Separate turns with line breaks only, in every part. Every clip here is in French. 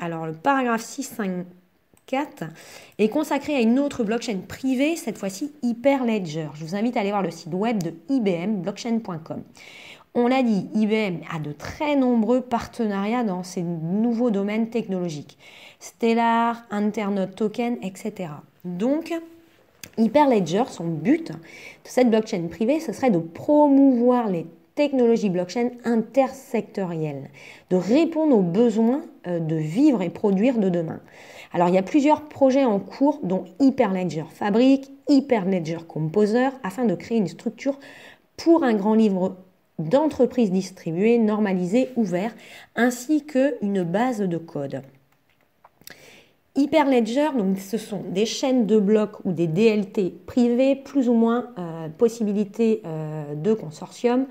Alors le paragraphe 654 est consacré à une autre blockchain privée, cette fois-ci Hyperledger. Je vous invite à aller voir le site web de IBM, blockchain.com. On l'a dit, IBM a de très nombreux partenariats dans ces nouveaux domaines technologiques. Stellar, Internet Token, etc. Donc, Hyperledger, son but de cette blockchain privée, ce serait de promouvoir les technologie blockchain intersectorielle, de répondre aux besoins euh, de vivre et produire de demain. Alors il y a plusieurs projets en cours dont Hyperledger Fabric, Hyperledger Composer, afin de créer une structure pour un grand livre d'entreprises distribuées, normalisées, ouvert ainsi qu'une base de code. Hyperledger, donc ce sont des chaînes de blocs ou des DLT privés, plus ou moins euh, possibilité euh, de consortium,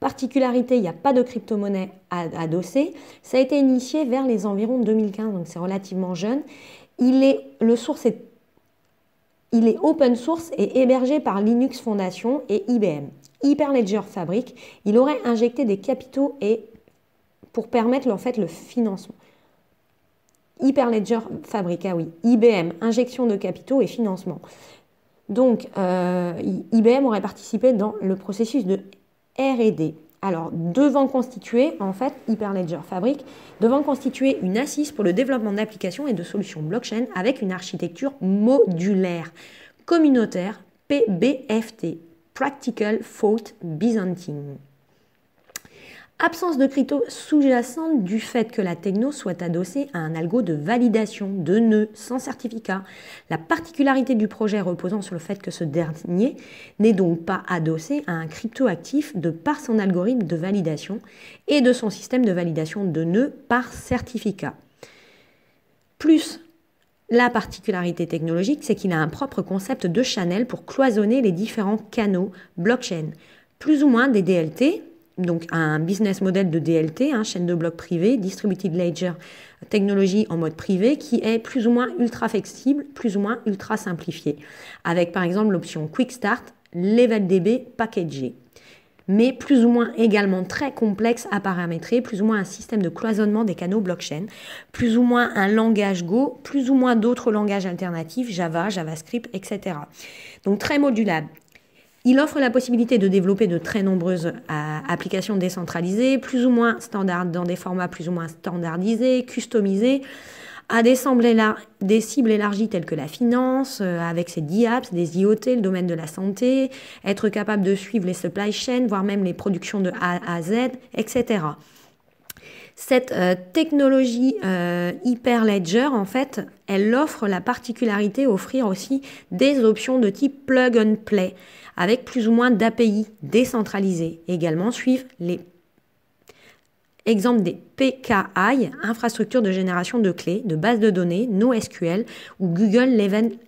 Particularité, il n'y a pas de crypto-monnaie adossée. Ça a été initié vers les environs 2015, donc c'est relativement jeune. Il est, le source est, il est open source et hébergé par Linux Foundation et IBM. Hyperledger Fabric, il aurait injecté des capitaux et pour permettre en fait le financement. Hyperledger Fabric, ah oui, IBM, injection de capitaux et financement. Donc, euh, IBM aurait participé dans le processus de RD. Alors, devant constituer, en fait, Hyperledger Fabric, devant constituer une assise pour le développement d'applications et de solutions blockchain avec une architecture modulaire, communautaire, PBFT, Practical Fault Byzantine. Absence de crypto sous-jacente du fait que la techno soit adossée à un algo de validation de nœuds sans certificat. La particularité du projet reposant sur le fait que ce dernier n'est donc pas adossé à un actif de par son algorithme de validation et de son système de validation de nœuds par certificat. Plus la particularité technologique, c'est qu'il a un propre concept de channel pour cloisonner les différents canaux blockchain. Plus ou moins des DLT, donc un business model de DLT, hein, chaîne de blocs privée, distributed ledger technologie en mode privé, qui est plus ou moins ultra flexible, plus ou moins ultra simplifié, avec par exemple l'option Quick Start, Level DB packagé, mais plus ou moins également très complexe à paramétrer, plus ou moins un système de cloisonnement des canaux blockchain, plus ou moins un langage Go, plus ou moins d'autres langages alternatifs, Java, JavaScript, etc. Donc très modulable, il offre la possibilité de développer de très nombreuses euh, applications décentralisées, plus ou moins standard, dans des formats plus ou moins standardisés, customisés, à des, des cibles élargies telles que la finance, euh, avec ses DIAPS, des IoT, le domaine de la santé, être capable de suivre les supply chains, voire même les productions de A à Z, etc. Cette euh, technologie euh, Hyperledger, en fait, elle offre la particularité d'offrir aussi des options de type plug and play, avec plus ou moins d'API décentralisées. Également suivre les exemples des PKI, infrastructure de génération de clés, de base de données, NoSQL ou Google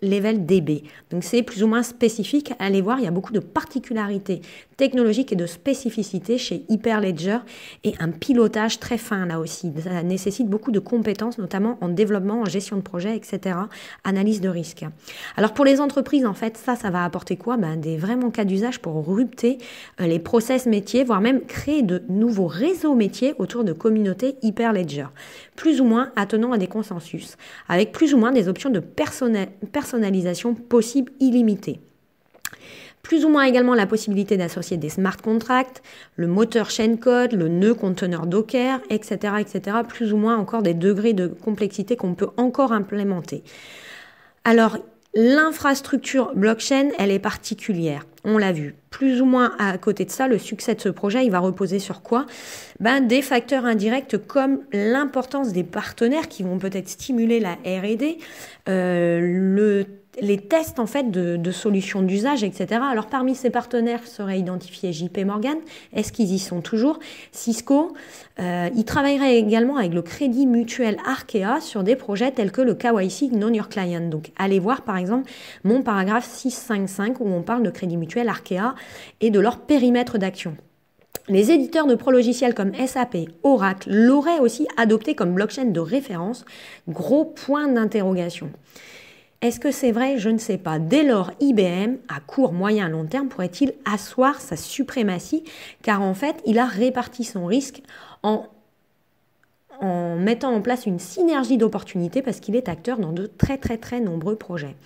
Level, DB. Donc c'est plus ou moins spécifique. Allez voir, il y a beaucoup de particularités technologiques et de spécificités chez Hyperledger et un pilotage très fin là aussi. Ça nécessite beaucoup de compétences, notamment en développement, en gestion de projet, etc., analyse de risque. Alors pour les entreprises, en fait, ça, ça va apporter quoi ben, Des vraiment cas d'usage pour rupter euh, les process métiers, voire même créer de nouveaux réseaux métiers autour de communautés hyper Hyperledger, plus ou moins attenant à des consensus, avec plus ou moins des options de personnalisation possible illimitées plus ou moins également la possibilité d'associer des smart contracts, le moteur chaîne code, le nœud conteneur Docker, etc., etc., plus ou moins encore des degrés de complexité qu'on peut encore implémenter. Alors, L'infrastructure blockchain, elle est particulière. On l'a vu. Plus ou moins à côté de ça, le succès de ce projet, il va reposer sur quoi ben, Des facteurs indirects comme l'importance des partenaires qui vont peut-être stimuler la RD, euh, le les tests en fait de, solutions d'usage, etc. Alors parmi ces partenaires seraient identifiés JP Morgan. Est-ce qu'ils y sont toujours Cisco. Il euh, ils travailleraient également avec le Crédit Mutuel Arkea sur des projets tels que le KYC Non Your Client. Donc allez voir par exemple mon paragraphe 655 où on parle de Crédit Mutuel Arkea et de leur périmètre d'action. Les éditeurs de pro-logiciels comme SAP, Oracle l'auraient aussi adopté comme blockchain de référence. Gros point d'interrogation. Est-ce que c'est vrai Je ne sais pas. Dès lors, IBM, à court, moyen, long terme, pourrait-il asseoir sa suprématie Car en fait, il a réparti son risque en, en mettant en place une synergie d'opportunités parce qu'il est acteur dans de très très très nombreux projets.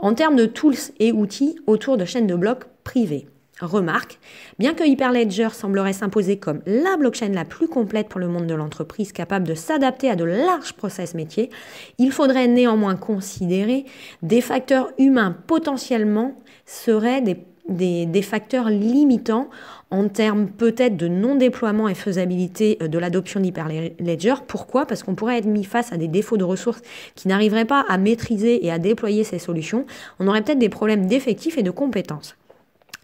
En termes de tools et outils autour de chaînes de blocs privées. Remarque, bien que Hyperledger semblerait s'imposer comme la blockchain la plus complète pour le monde de l'entreprise capable de s'adapter à de larges process métiers, il faudrait néanmoins considérer des facteurs humains potentiellement seraient des, facteurs limitants en termes peut-être de non-déploiement et faisabilité euh, de l'adoption d'Hyperledger. Pourquoi Parce qu'on pourrait être mis face à des défauts de ressources qui n'arriveraient pas à maîtriser et à déployer ces solutions. On aurait peut-être des problèmes d'effectifs et de compétences.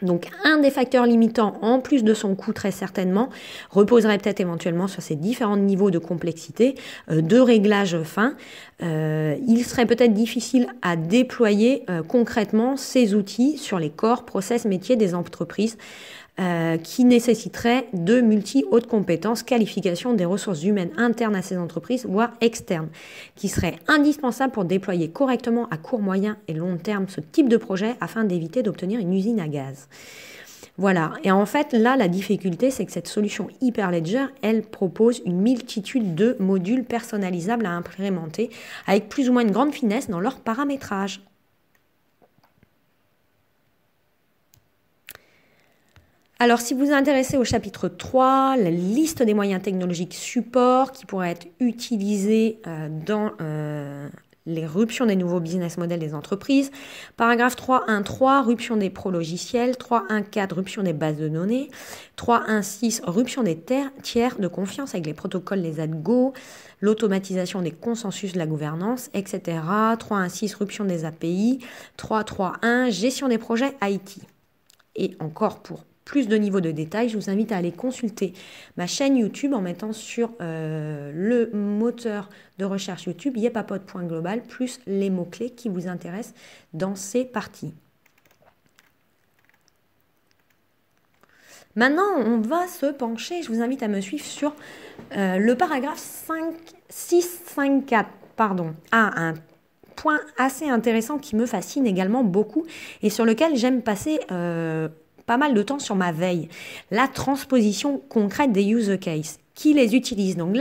Donc un des facteurs limitants, en plus de son coût très certainement, reposerait peut-être éventuellement sur ces différents niveaux de complexité, euh, de réglage fin. Euh, il serait peut-être difficile à déployer euh, concrètement ces outils sur les corps, process, métiers des entreprises. qui nécessiteraient de multi hautes compétences, qualification des ressources humaines internes à ces entreprises, voire externes, qui seraient indispensables pour déployer correctement à court, moyen et long terme ce type de projet afin d'éviter d'obtenir une usine à gaz. Voilà. Et en fait, là, la difficulté, c'est que cette solution Hyperledger, elle propose une multitude de modules personnalisables à implémenter avec plus ou moins une grande finesse dans leur paramétrage. Alors, si vous vous intéressez au chapitre 3, la liste des moyens technologiques support qui pourraient être utilisés euh, dans euh, l'éruption des nouveaux business models des entreprises. Paragraphe 3.1.3, ruption des pro-logiciels. 3.1.4, ruption des bases de données. 3.1.6, ruption des tiers de confiance avec les protocoles, les AdGo, l'automatisation des consensus de la gouvernance, etc. 3.1.6, ruption des API. 3.3.1, gestion des projets IT. Et encore pour plus de niveaux de détails, je vous invite à aller consulter ma chaîne YouTube en mettant sur euh, le moteur de recherche YouTube yepapod.global plus les mots-clés qui vous intéressent dans ces parties. Maintenant, on va se pencher, je vous invite à me suivre sur euh, le paragraphe 6.54. pardon, à un point assez intéressant qui me fascine également beaucoup et sur lequel j'aime passer euh, pas mal de temps sur ma veille. La transposition concrète des use cases, qui les utilisent. Donc